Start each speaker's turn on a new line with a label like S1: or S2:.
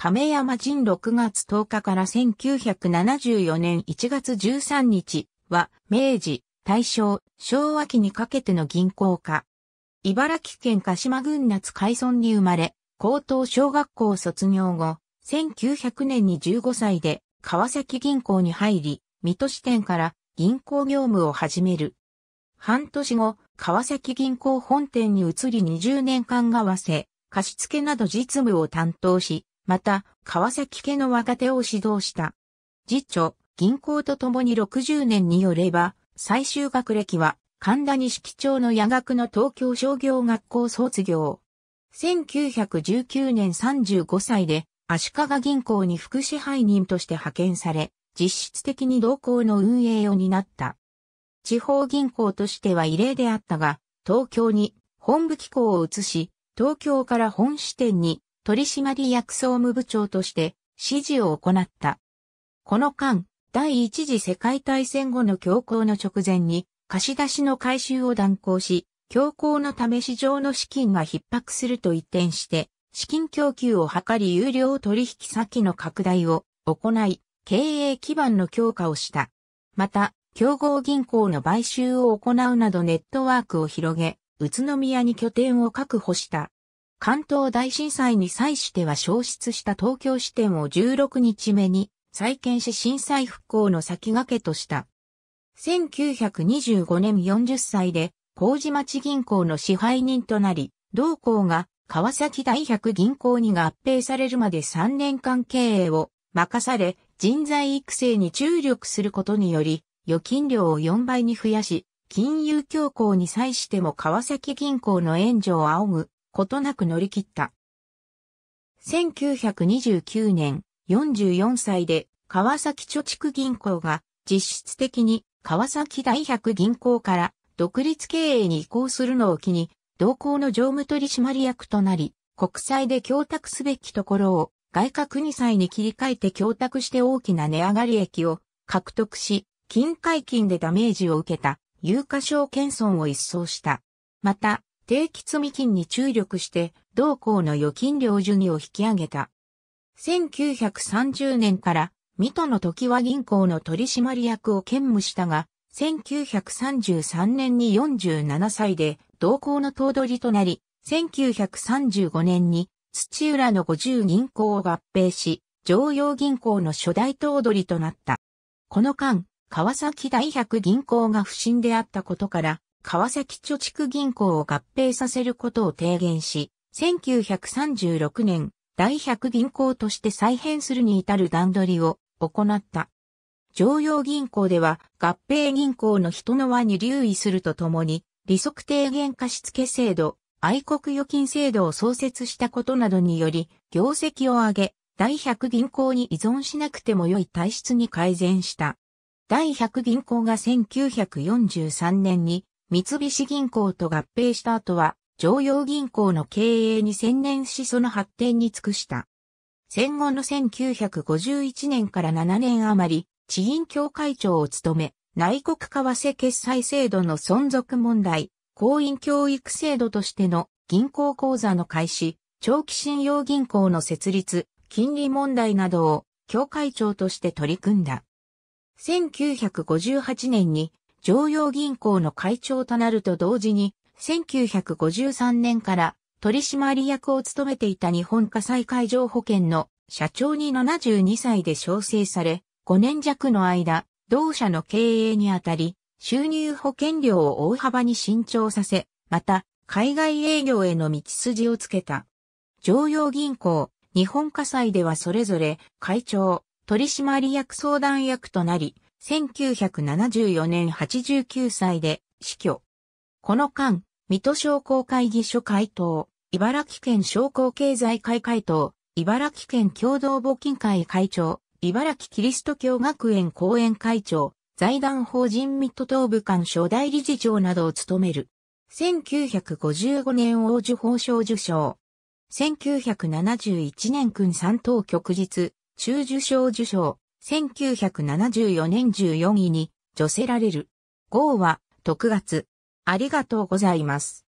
S1: 亀山陣6月10日から1974年1月13日は、明治、大正、昭和期にかけての銀行家。茨城県鹿島郡夏海村に生まれ、高等小学校卒業後、1900年に15歳で川崎銀行に入り、水戸支店から銀行業務を始める。半年後、川崎銀行本店に移り20年間がわせ、貸付など実務を担当し、また、川崎家の若手を指導した。次女、銀行と共に60年によれば、最終学歴は、神田西基町の夜学の東京商業学校卒業。1919年35歳で、足利銀行に副支配人として派遣され、実質的に同行の運営を担った。地方銀行としては異例であったが、東京に本部機構を移し、東京から本支店に取締役総務部長として指示を行った。この間、第一次世界大戦後の強行の直前に貸し出しの回収を断行し、強行のため市場の資金が逼迫すると一転して、資金供給を図り有料取引先の拡大を行い、経営基盤の強化をした。また、競合銀行の買収を行うなどネットワークを広げ、宇都宮に拠点を確保した。関東大震災に際しては消失した東京支店を16日目に再建し震災復興の先駆けとした。1925年40歳で、麹町銀行の支配人となり、同行が川崎大百銀行に合併されるまで3年間経営を任され、人材育成に注力することにより、預金量を4倍に増やし、金融強行に際しても川崎銀行の援助を仰ぐことなく乗り切った。1929年、44歳で川崎貯蓄銀行が実質的に川崎大百銀行から独立経営に移行するのを機に、同行の常務取締役となり、国債で供託すべきところを外貨国債に切り替えて供託して大きな値上がり益を獲得し、金解禁でダメージを受けた有価証券損を一掃した。また、定期積み金に注力して、同行の預金料授業を引き上げた。1930年から、水戸の時は銀行の取締役を兼務したが、1933年に47歳で、同行の頭取となり、1935年に土浦の50銀行を合併し、常用銀行の初代頭取となった。この間、川崎大百銀行が不審であったことから、川崎貯蓄銀行を合併させることを提言し、1936年、第百銀行として再編するに至る段取りを行った。常用銀行では合併銀行の人の輪に留意するとともに、利息低減貸付制度、愛国預金制度を創設したことなどにより、業績を上げ、第百銀行に依存しなくても良い体質に改善した。第百銀行が1943年に三菱銀行と合併した後は、常用銀行の経営に専念しその発展に尽くした。戦後の1951年から7年余り、地銀協会長を務め、内国為替決済制度の存続問題、公員教育制度としての銀行口座の開始、長期信用銀行の設立、金利問題などを協会長として取り組んだ。1958年に常用銀行の会長となると同時に、1953年から取締役を務めていた日本火災会場保険の社長に72歳で昇生され、5年弱の間、同社の経営にあたり、収入保険料を大幅に伸長させ、また、海外営業への道筋をつけた。常用銀行、日本火災ではそれぞれ会長、取締役相談役となり、1974年89歳で死去。この間、水戸商工会議所会頭、茨城県商工経済会会頭、茨城県共同募金会会長、茨城キリスト教学園講演会長、財団法人水戸東部館初代理事長などを務める。1955年王樹法賞受賞。1971年君三等旭日、中受賞受賞。1974年14位に、寄せられる。号は、特月。ありがとうございます。